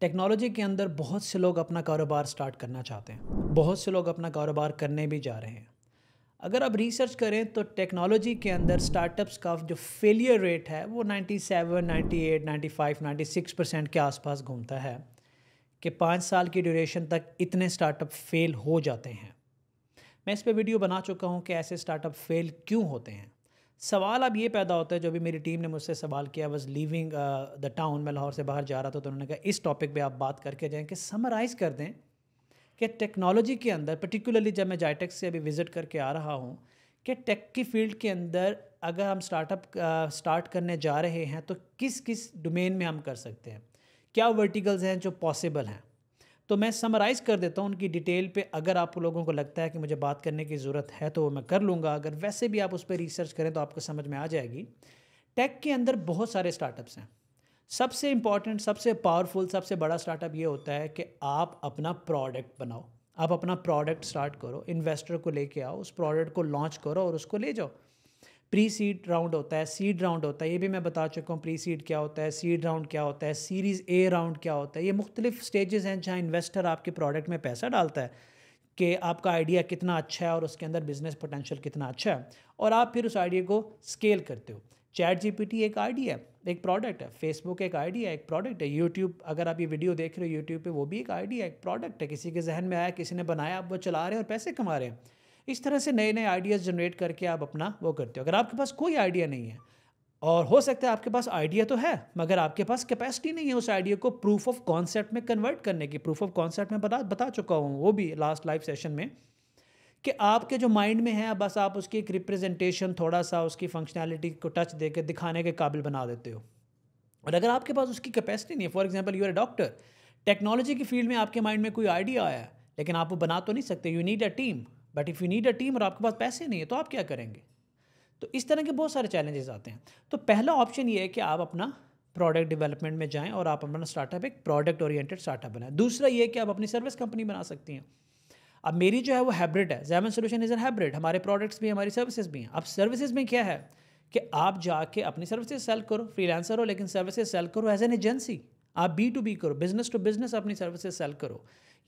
technology के अंदर बहुत से लोग अपना कारोबार स्टार्ट करना चाहते हैं बहुत से लोग अपना कारोबार करने भी जा रहे हैं अगर आप रिसर्च करें तो टेक्नोलॉजी के अंदर स्टार्टअप्स का जो फेलियर रेट है वो 97, 98, 95, 96 परसेंट के आसपास घूमता है कि पाँच साल की ड्यूरेशन तक इतने स्टार्टअप फेल हो जाते हैं मैं इस पर वीडियो बना चुका हूँ कि ऐसे स्टार्टअप फेल क्यों होते हैं सवाल अब ये पैदा होता है जो भी मेरी टीम ने मुझसे सवाल किया वॉज लिविंग द टाउन मैं लाहौर से बाहर जा रहा था तो उन्होंने कहा इस टॉपिक पे आप बात करके जाएँ कि समराइज़ कर दें कि टेक्नोलॉजी के अंदर पर्टिकुलरली जब मैं जाइटेक्स से अभी विज़िट करके आ रहा हूँ कि टेक की फील्ड के अंदर अगर हम स्टार्टअप स्टार्ट uh, करने जा रहे हैं तो किस किस डोमेन में हम कर सकते हैं क्या वर्टिकल्स हैं जो पॉसिबल हैं तो मैं समराइज़ कर देता हूँ उनकी डिटेल पे अगर आप लोगों को लगता है कि मुझे बात करने की ज़रूरत है तो मैं कर लूँगा अगर वैसे भी आप उस पर रिसर्च करें तो आपको समझ में आ जाएगी टेक के अंदर बहुत सारे स्टार्टअप्स हैं सबसे इम्पॉर्टेंट सबसे पावरफुल सबसे बड़ा स्टार्टअप ये होता है कि आप अपना प्रोडक्ट बनाओ आप अपना प्रोडक्ट स्टार्ट करो इन्वेस्टर को लेके आओ उस प्रोडक्ट को लॉन्च करो और उसको ले जाओ प्री सीड राउंड होता है सीड राउंड होता है ये भी मैं बता चुका हूँ प्री सीड क्या होता है सीड राउंड क्या होता है सीरीज़ ए राउंड क्या होता है ये मुख्तलिफ स्टेजेस हैं जहाँ इन्वेस्टर आपके प्रोडक्ट में पैसा डालता है कि आपका आइडिया कितना अच्छा है और उसके अंदर बिज़नेस पोटेंशियल कितना अच्छा है और आप फिर उस आइडिया को स्केल करते हो चैट टी एक आइडिया है एक प्रोडक्ट है फेसबुक एक आइडिया एक प्रोडक्ट है यूट्यूब अगर आप ये वीडियो देख रहे हो यूट्यूब पर वो भी एक आइडिया एक प्रोडक्ट है किसी के जहन में आया किसी ने बनाया आप वो चला रहे हैं और पैसे कमा रहे हैं इस तरह से नए नए आइडियाज़ जनरेट करके आप अपना वो करते हो अगर आपके पास कोई आइडिया नहीं है और हो सकता है आपके पास आइडिया तो है मगर आपके पास कैपेसिटी नहीं है उस आइडिया को प्रूफ ऑफ कॉन्सेप्ट में कन्वर्ट करने की प्रूफ ऑफ कॉन्सेप्ट में बता बता चुका हूँ वो भी लास्ट लाइव सेशन में कि आपके जो माइंड में है बस आप उसकी एक रिप्रेजेंटेशन थोड़ा सा उसकी फंक्शनैलिटी को टच दे के दिखाने के काबिल बना देते हो और अगर आपके पास उसकी कैपेसिटी नहीं है for example you are a doctor technology की फील्ड में आपके माइंड में कोई आइडिया आया लेकिन आप वो बना तो नहीं सकते you need a team but if you need a team और आपके पास पैसे नहीं है तो आप क्या करेंगे तो इस तरह के बहुत सारे चैलेंजेस आते हैं तो पहला ऑप्शन ये है कि आप अपना प्रोडक्ट डेवलपमेंट में जाएं और आप अपना स्टार्टअप एक प्रोडक्ट ओरिएंटेड स्टार्टअप बनाएं दूसरा ये कि आप अपनी सर्विस कंपनी बना सकती हैं अब मेरी जो है वो हैब्रिड है जैमन सोल्यूशन इज़ अ हैब्रिड हमारे प्रोडक्ट्स भी हमारी सर्विसेज भी हैं अब सर्विसेज में क्या है कि आप जाके अपनी सर्विसेज सेल करो फ्रीलांसर हो लेकिन सर्विसेज सेल करो एज एन एजेंसी आप बी टू बी करो बिजनेस टू बिजनेस अपनी सर्विसेज सेल करो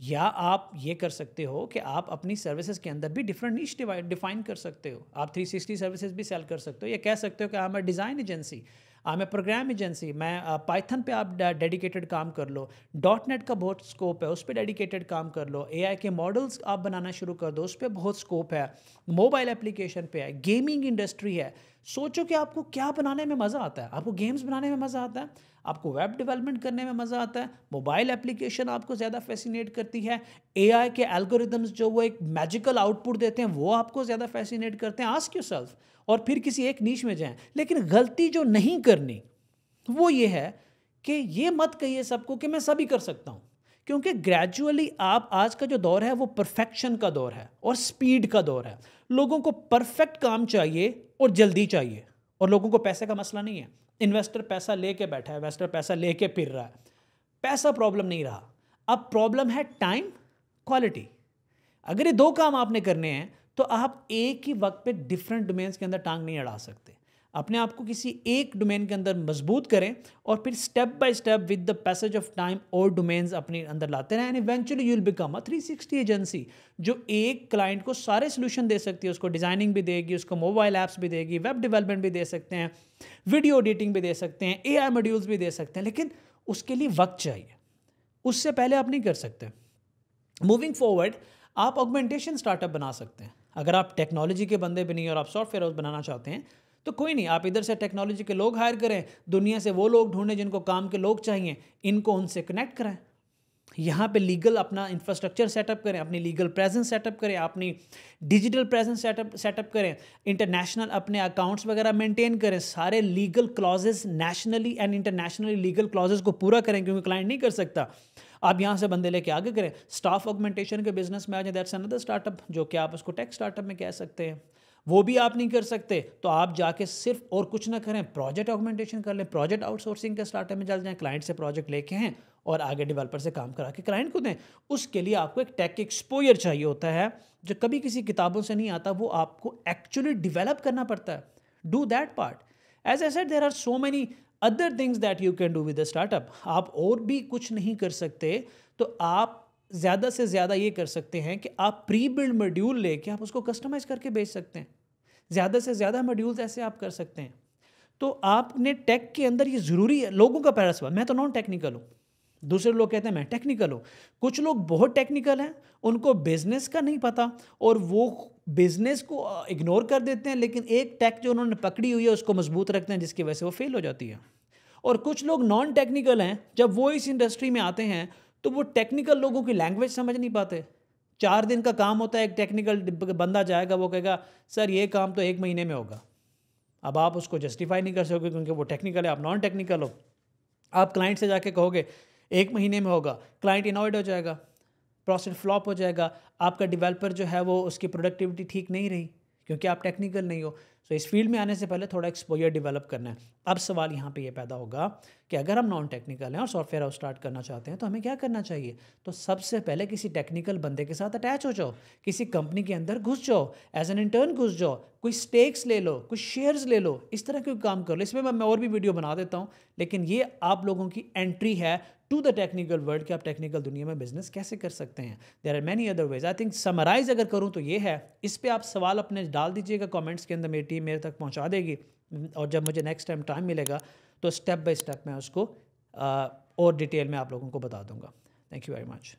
या आप ये कर सकते हो कि आप अपनी सर्विसेज के अंदर भी डिफरेंट नीच डिफाइन कर सकते हो आप 360 सर्विसेज भी सेल कर सकते हो या कह सकते हो कि I am design agency I am program agency मैं पाइथन पे आप डेडिकेटेड काम कर लो डॉट नेट का बहुत स्कोप है उस पर डेडिकेटेड काम कर लो ए के मॉडल्स आप बनाना शुरू कर दो उस पर बहुत स्कोप है मोबाइल एप्लीकेशन पे है गेमिंग इंडस्ट्री है सोचो कि आपको क्या बनाने में मज़ा आता है आपको गेम्स बनाने में मज़ा आता है आपको वेब डेवलपमेंट करने में मज़ा आता है मोबाइल एप्लीकेशन आपको ज़्यादा फैसिनेट करती है एआई के एल्गोरिदम्स जो वो एक मैजिकल आउटपुट देते हैं वो आपको ज़्यादा फैसिनेट करते हैं आस्क योर सेल्फ और फिर किसी एक नीच में जाएं लेकिन गलती जो नहीं करनी वो ये है कि ये मत कहिए सबको कि मैं सभी कर सकता हूँ क्योंकि ग्रेजुअली आप आज का जो दौर है वो परफेक्शन का दौर है और स्पीड का दौर है लोगों को परफेक्ट काम चाहिए और जल्दी चाहिए और लोगों को पैसे का मसला नहीं है इन्वेस्टर पैसा ले बैठा है इन्वेस्टर पैसा ले कर फिर रहा है पैसा प्रॉब्लम नहीं रहा अब प्रॉब्लम है टाइम क्वालिटी अगर ये दो काम आपने करने हैं तो आप एक ही वक्त पे डिफरेंट डोमेन्स के अंदर टांग नहीं अड़ा सकते अपने आप को किसी एक डोमेन के अंदर मजबूत करें और फिर step by step with the passage of time और डोमेन्स अपने अंदर लाते रहें and eventually you will become a 360 agency जो एक क्लाइंट को सारे सोल्यूशन दे सकती है उसको डिज़ाइनिंग भी देगी उसको मोबाइल ऐप्स भी देगी वेब डेवलपमेंट भी दे सकते हैं वीडियो एडिटिंग भी दे सकते हैं ए मॉड्यूल्स भी दे सकते हैं लेकिन उसके लिए वक्त चाहिए उससे पहले आप नहीं कर सकते मूविंग फॉरवर्ड आप ऑगमेंटेशन स्टार्टअप बना सकते हैं अगर आप टेक्नोलॉजी के बंदे भी नहीं और आप सॉफ्टवेयर बनाना चाहते हैं तो कोई नहीं आप इधर से टेक्नोलॉजी के लोग हायर करें दुनिया से वो लोग ढूंढें जिनको काम के लोग चाहिए इनको उनसे कनेक्ट कराएं यहाँ पे लीगल अपना इंफ्रास्ट्रक्चर सेटअप करें अपनी लीगल प्रेजेंस सेटअप करें अपनी डिजिटल प्रेजेंस सेटअप सेटअप करें इंटरनेशनल अपने अकाउंट्स वगैरह मेंटेन करें सारे legal clauses nationally and internationally legal clauses को पूरा करें क्योंकि क्लाइंट नहीं कर सकता आप यहाँ से बंदे लेके आगे करें स्टाफ ऑगमेंटेशन के बिजनेस में आ जाए दैट्स अनदर स्टार्टअप जो कि आप उसको टेक स्टार्टअप में कह सकते हैं वो भी आप नहीं कर सकते तो आप जाके सिर्फ और कुछ ना करें प्रोजेक्ट ऑगमेंटेशन कर लें प्रोजेक्ट आउटसोर्सिंग के स्टार्टअप में चल जाए क्लाइंट से प्रोजेक्ट लेके हैं और आगे डेवलपर से काम करा के क्लाइंट को दें उसके लिए आपको एक टेक एक्सपोयर चाहिए होता है जो कभी किसी किताबों से नहीं आता वो आपको एक्चुअली डिवेलप करना पड़ता है do that part as a set there are so many other things that you can do with startup आप और भी कुछ नहीं कर सकते तो आप ज़्यादा से ज़्यादा ये कर सकते हैं कि आप प्री बिल्ड मॉड्यूल लेके आप उसको कस्टमाइज़ करके बेच सकते हैं ज़्यादा से ज़्यादा मॉड्यूल्स ऐसे आप कर सकते हैं तो आपने टेक के अंदर ये ज़रूरी है लोगों का पैरा सवाल मैं तो नॉन टेक्निकल हूँ दूसरे लोग कहते हैं मैं टेक्निकल हूँ कुछ लोग बहुत टेक्निकल हैं उनको बिज़नेस का नहीं पता और वो बिज़नेस को इग्नोर कर देते हैं लेकिन एक टेक जो उन्होंने पकड़ी हुई है उसको मजबूत रखते हैं जिसकी वजह से वो फेल हो जाती है और कुछ लोग नॉन टेक्निकल हैं जब वो इस इंडस्ट्री में आते हैं तो वो टेक्निकल लोगों की लैंग्वेज समझ नहीं पाते चार दिन का काम होता है एक टेक्निकल बंदा जाएगा वो कहेगा सर ये काम तो एक महीने में होगा अब आप उसको जस्टिफाई नहीं कर सकोगे क्योंकि वो टेक्निकल है आप नॉन टेक्निकल हो आप क्लाइंट से जाके कहोगे एक महीने में होगा क्लाइंट इनॉयड हो जाएगा प्रोसेस फ्लॉप हो जाएगा आपका डिवेलपर जो है वो उसकी प्रोडक्टिविटी ठीक नहीं रही क्योंकि आप टेक्निकल नहीं हो तो इस फील्ड में आने से पहले थोड़ा एक्सपोजर डेवलप करना है अब सवाल यहाँ पे ये पैदा होगा कि अगर हम नॉन टेक्निकल हैं और सॉफ्टवेयर हाउस स्टार्ट करना चाहते हैं तो हमें क्या करना चाहिए तो सबसे पहले किसी टेक्निकल बंदे के साथ अटैच हो जाओ किसी कंपनी के अंदर घुस जाओ एज एन इंटर्न घुस जाओ कोई स्टेक्स ले लो कुछ शेयर्स ले लो इस तरह के काम कर लो इसमें मैं और भी वीडियो बना देता हूँ लेकिन ये आप लोगों की एंट्री है टू द टेक्निकल वर्ल्ड कि आप टेक्निकल दुनिया में बिजनेस कैसे कर सकते हैं there are many other ways I think summarize अगर करूँ तो ये है इस पर आप सवाल अपने डाल दीजिएगा कॉमेंट्स के अंदर मेरी टीम मेरे तक पहुँचा देगी और जब मुझे नेक्स्ट टाइम टाइम मिलेगा तो स्टेप बाई स्टेप मैं उसको uh, और डिटेल में आप लोगों को बता दूंगा थैंक यू वेरी मच